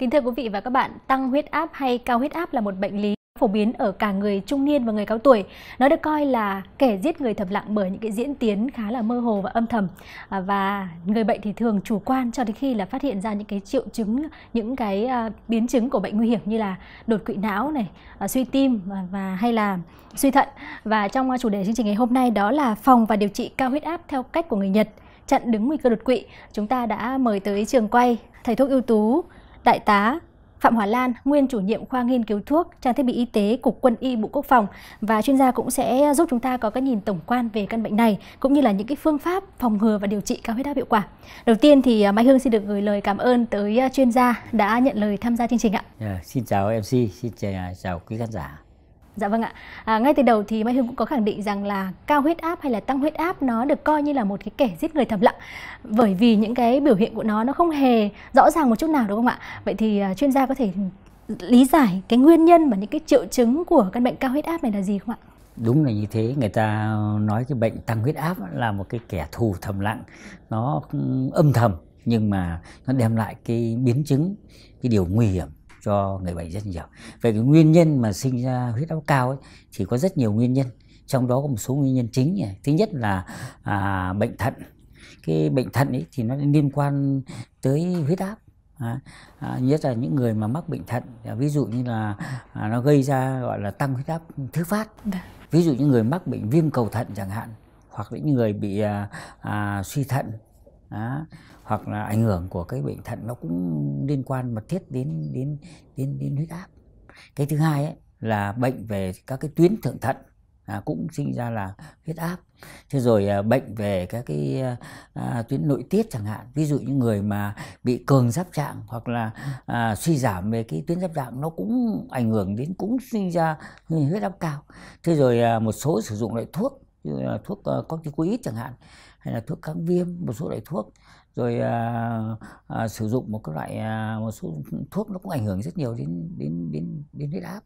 Kính thưa quý vị và các bạn, tăng huyết áp hay cao huyết áp là một bệnh lý phổ biến ở cả người trung niên và người cao tuổi. Nó được coi là kẻ giết người thầm lặng bởi những cái diễn tiến khá là mơ hồ và âm thầm. À, và người bệnh thì thường chủ quan cho đến khi là phát hiện ra những cái triệu chứng, những cái à, biến chứng của bệnh nguy hiểm như là đột quỵ não này, à, suy tim và, và hay là suy thận. Và trong chủ đề chương trình ngày hôm nay đó là phòng và điều trị cao huyết áp theo cách của người Nhật chặn đứng nguy cơ đột quỵ. Chúng ta đã mời tới trường quay thầy thuốc ưu tú Đại tá Phạm Hòa Lan, nguyên chủ nhiệm khoa nghiên cứu thuốc, trang thiết bị y tế, Cục Quân y Bộ Quốc phòng và chuyên gia cũng sẽ giúp chúng ta có cái nhìn tổng quan về căn bệnh này cũng như là những cái phương pháp phòng ngừa và điều trị cao huyết áp hiệu quả. Đầu tiên thì à, Mai Hương xin được gửi lời cảm ơn tới à, chuyên gia đã nhận lời tham gia chương trình ạ. Yeah, dạ, xin chào MC, xin à, chào quý khán giả. Dạ vâng ạ. À, ngay từ đầu thì Mai Hương cũng có khẳng định rằng là cao huyết áp hay là tăng huyết áp nó được coi như là một cái kẻ giết người thầm lặng bởi vì những cái biểu hiện của nó nó không hề rõ ràng một chút nào đúng không ạ? Vậy thì à, chuyên gia có thể lý giải cái nguyên nhân và những cái triệu chứng của căn bệnh cao huyết áp này là gì không ạ? Đúng là như thế, người ta nói cái bệnh tăng huyết áp là một cái kẻ thù thầm lặng, nó âm thầm nhưng mà nó đem lại cái biến chứng, cái điều nguy hiểm cho người bệnh rất nhiều về cái nguyên nhân mà sinh ra huyết áp cao ấy, thì có rất nhiều nguyên nhân trong đó có một số nguyên nhân chính này. thứ nhất là à, bệnh thận cái bệnh thận ấy thì nó liên quan tới huyết áp À, à, nhất là những người mà mắc bệnh thận à, ví dụ như là à, nó gây ra gọi là tăng huyết áp thứ phát dạ. ví dụ những người mắc bệnh viêm cầu thận chẳng hạn hoặc những người bị à, à, suy thận đó. hoặc là ảnh hưởng của cái bệnh thận nó cũng liên quan mật thiết đến đến đến đến huyết áp cái thứ hai ấy, là bệnh về các cái tuyến thượng thận à, cũng sinh ra là huyết áp thế rồi à, bệnh về các cái à, tuyến nội tiết chẳng hạn ví dụ những người mà bị cường giáp trạng hoặc là à, suy giảm về cái tuyến giáp trạng nó cũng ảnh hưởng đến cũng sinh ra huyết áp cao thế rồi à, một số sử dụng loại thuốc như là thuốc uh, ờ, corticoid chẳng hạn hay là thuốc kháng viêm một số loại thuốc rồi à, à, sử dụng một cái loại à, một số thuốc nó cũng ảnh hưởng rất nhiều đến đến đến đến huyết áp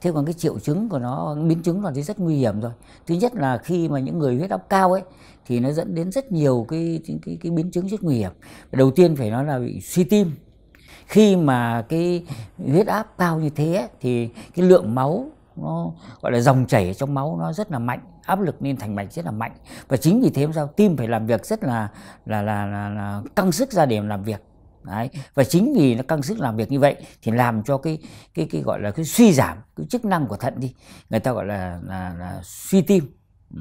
thế còn cái triệu chứng của nó biến chứng là thì rất nguy hiểm rồi thứ nhất là khi mà những người huyết áp cao ấy thì nó dẫn đến rất nhiều cái cái cái, cái biến chứng rất nguy hiểm đầu tiên phải nói là bị suy tim khi mà cái huyết áp cao như thế ấy, thì cái lượng máu nó gọi là dòng chảy trong máu nó rất là mạnh áp lực lên thành mạch rất là mạnh và chính vì thế sao tim phải làm việc rất là là là, là, là căng sức ra để làm việc Đấy. và chính vì nó căng sức làm việc như vậy thì làm cho cái cái cái gọi là cái suy giảm cái chức năng của thận đi người ta gọi là là, là suy tim ừ.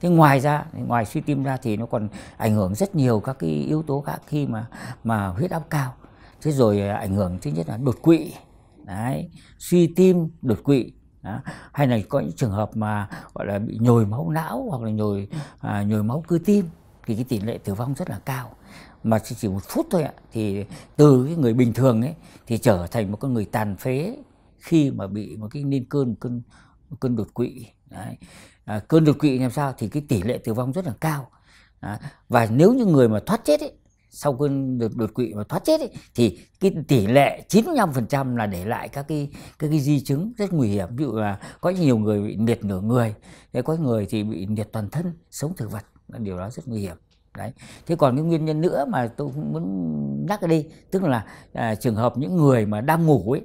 thế ngoài ra ngoài suy tim ra thì nó còn ảnh hưởng rất nhiều các cái yếu tố khác khi mà mà huyết áp cao thế rồi à, ảnh hưởng thứ nhất là đột quỵ Đấy. suy tim đột quỵ đó. hay là có những trường hợp mà gọi là bị nhồi máu não hoặc là nhồi à, nhồi máu cơ tim thì cái tỷ lệ tử vong rất là cao mà chỉ, chỉ một phút thôi ạ thì từ cái người bình thường ấy thì trở thành một con người tàn phế khi mà bị một cái nên cơn cơn cơn đột quỵ Đấy. À, cơn đột quỵ làm sao thì cái tỷ lệ tử vong rất là cao à, và nếu như người mà thoát chết ấy, sau cơn đột, đột quỵ mà thoát chết ấy, thì cái tỷ lệ 95% là để lại các cái các cái di chứng rất nguy hiểm ví dụ là có nhiều người bị liệt nửa người có người thì bị liệt toàn thân sống thực vật điều đó rất nguy hiểm đấy thế còn cái nguyên nhân nữa mà tôi cũng muốn nhắc đi, tức là à, trường hợp những người mà đang ngủ ấy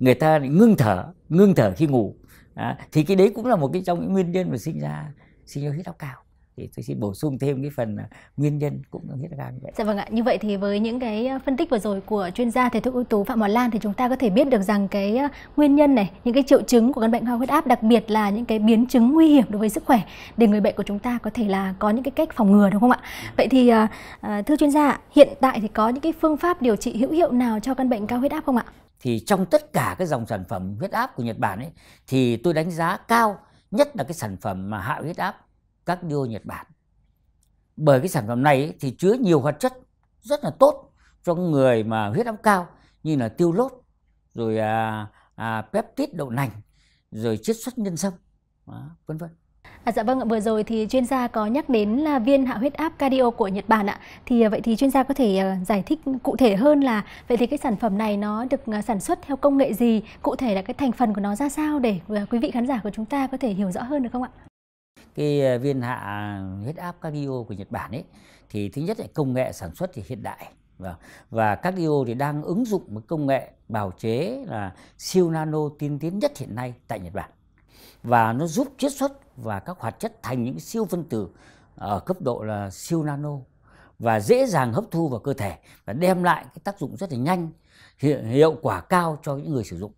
người ta ngưng thở ngưng thở khi ngủ à, thì cái đấy cũng là một cái trong những nguyên nhân mà sinh ra sinh ra huyết áp cao thì tôi xin bổ sung thêm cái phần à, nguyên nhân cũng là huyết gan vậy. Dạ vâng ạ, như vậy thì với những cái à, phân tích vừa rồi của chuyên gia thầy thuốc ưu tú Phạm Hòa Lan thì chúng ta có thể biết được rằng cái à, nguyên nhân này, những cái triệu chứng của căn bệnh cao huyết áp đặc biệt là những cái biến chứng nguy hiểm đối với sức khỏe để người bệnh của chúng ta có thể là có những cái cách phòng ngừa đúng không ạ? Vậy thì thưa chuyên gia, hiện tại thì có những cái phương pháp điều trị hữu hiệu nào cho căn bệnh cao huyết áp không ạ? Thì trong tất cả các dòng sản phẩm huyết áp của Nhật Bản ấy thì tôi đánh giá cao nhất là cái sản phẩm mà hạ huyết áp các điều Nhật Bản. Bởi cái sản phẩm này thì chứa nhiều hoạt chất rất là tốt cho người mà huyết áp cao như là tiêu lốt, rồi à, à, peptide đậu nành, rồi chiết xuất nhân sâm, vân vân. À, dạ vâng ạ, vừa rồi thì chuyên gia có nhắc đến là viên hạ huyết áp cardio của Nhật Bản ạ. Thì à, vậy thì chuyên gia có thể à, giải thích cụ thể hơn là vậy thì cái sản phẩm này nó được à, sản xuất theo công nghệ gì, cụ thể là cái thành phần của nó ra sao để quý vị khán giả của chúng ta có thể hiểu rõ hơn được không ạ? cái ờ, viên hạ huyết áp cardio của Nhật Bản ấy thì thứ nhất là công nghệ sản xuất thì hiện đại vâng. và và cardio thì đang ứng dụng một công nghệ bào chế là siêu nano tiên tiến nhất hiện nay tại Nhật Bản và nó giúp chiết xuất và các hoạt chất thành những siêu phân tử ở ờ, cấp độ là siêu nano và dễ dàng hấp thu vào cơ thể và đem lại cái tác dụng rất là nhanh hiệu, quả cao cho những người sử dụng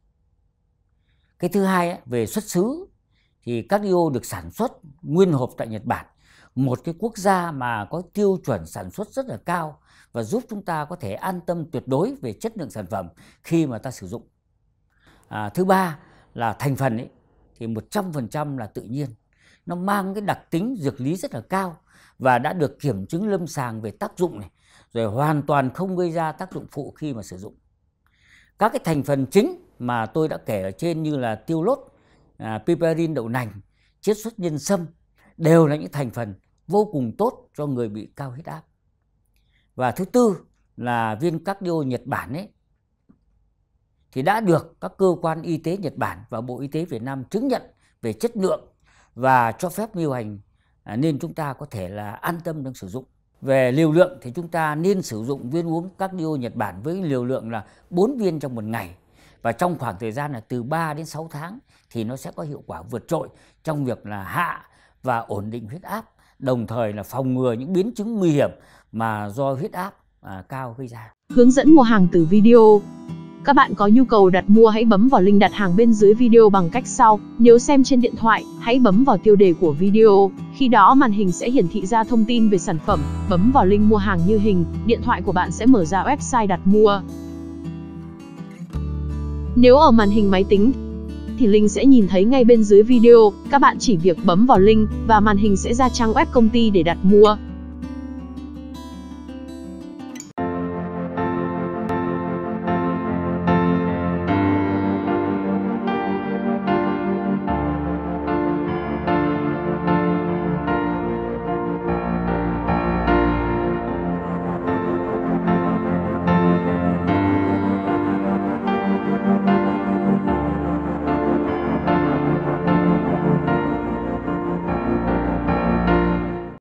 cái thứ hai ấy, về xuất xứ thì cardio e được sản xuất nguyên hộp tại Nhật Bản một cái quốc gia mà có tiêu chuẩn sản xuất rất là cao và giúp chúng ta có thể an tâm tuyệt đối về chất lượng sản phẩm khi mà ta sử dụng. À, thứ ba là thành phần ấy, thì 100% là tự nhiên. Nó mang cái đặc tính dược lý rất là cao và đã được kiểm chứng lâm sàng về tác dụng này, rồi hoàn toàn không gây ra tác dụng phụ khi mà sử dụng. Các cái thành phần chính mà tôi đã kể ở trên như là tiêu lốt, à, piperin đậu nành chiết xuất nhân sâm đều là những thành phần vô cùng tốt cho người bị cao huyết áp và thứ tư là viên cardio Nhật Bản ấy thì đã được các cơ quan y tế Nhật Bản và Bộ Y tế Việt Nam chứng nhận về chất lượng và cho phép lưu hành à, nên chúng ta có thể là an tâm trong sử dụng. Về liều lượng thì chúng ta nên sử dụng viên uống cardio Nhật Bản với liều lượng là 4 viên trong một ngày và trong khoảng thời gian là từ 3 đến 6 tháng thì nó sẽ có hiệu quả vượt trội trong việc là hạ và ổn định huyết áp đồng thời là phòng ngừa những biến chứng nguy hiểm mà do huyết áp à, cao gây ra. Hướng dẫn mua hàng từ video. Các bạn có nhu cầu đặt mua hãy bấm vào link đặt hàng bên dưới video bằng cách sau. Nếu xem trên điện thoại, hãy bấm vào tiêu đề của video. Khi đó màn hình sẽ hiển thị ra thông tin về sản phẩm. Bấm vào link mua hàng như hình, điện thoại của bạn sẽ mở ra website đặt mua. Nếu ở màn hình máy tính, thì Linh sẽ nhìn thấy ngay bên dưới video, các bạn chỉ việc bấm vào link và màn hình sẽ ra trang web công ty để đặt mua.